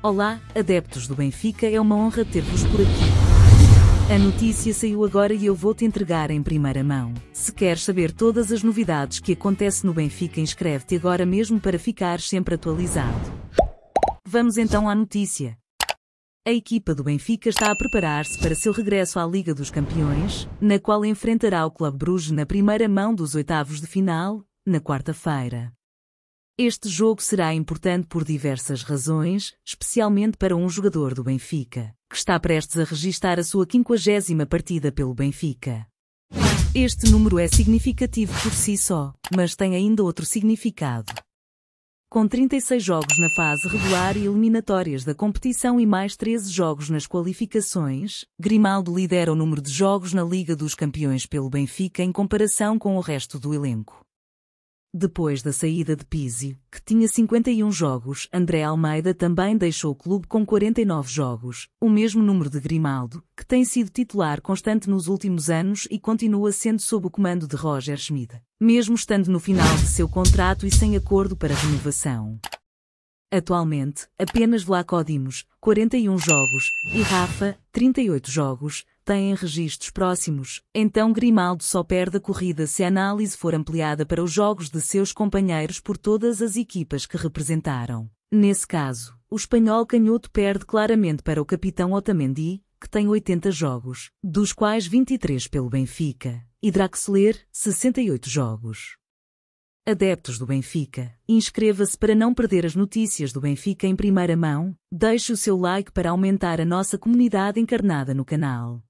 Olá, adeptos do Benfica, é uma honra ter-vos por aqui. A notícia saiu agora e eu vou te entregar em primeira mão. Se queres saber todas as novidades que acontece no Benfica, inscreve-te agora mesmo para ficar sempre atualizado. Vamos então à notícia. A equipa do Benfica está a preparar-se para seu regresso à Liga dos Campeões, na qual enfrentará o Clube Bruges na primeira mão dos oitavos de final, na quarta-feira. Este jogo será importante por diversas razões, especialmente para um jogador do Benfica, que está prestes a registar a sua quinquagésima partida pelo Benfica. Este número é significativo por si só, mas tem ainda outro significado. Com 36 jogos na fase regular e eliminatórias da competição e mais 13 jogos nas qualificações, Grimaldo lidera o número de jogos na Liga dos Campeões pelo Benfica em comparação com o resto do elenco. Depois da saída de Pizzi, que tinha 51 jogos, André Almeida também deixou o clube com 49 jogos, o mesmo número de Grimaldo, que tem sido titular constante nos últimos anos e continua sendo sob o comando de Roger Schmidt, mesmo estando no final de seu contrato e sem acordo para renovação. Atualmente, apenas Vlaco Dimos, 41 jogos, e Rafa, 38 jogos, têm registros próximos, então Grimaldo só perde a corrida se a análise for ampliada para os jogos de seus companheiros por todas as equipas que representaram. Nesse caso, o espanhol canhoto perde claramente para o capitão Otamendi, que tem 80 jogos, dos quais 23 pelo Benfica, e Draxler, 68 jogos. Adeptos do Benfica, inscreva-se para não perder as notícias do Benfica em primeira mão, deixe o seu like para aumentar a nossa comunidade encarnada no canal.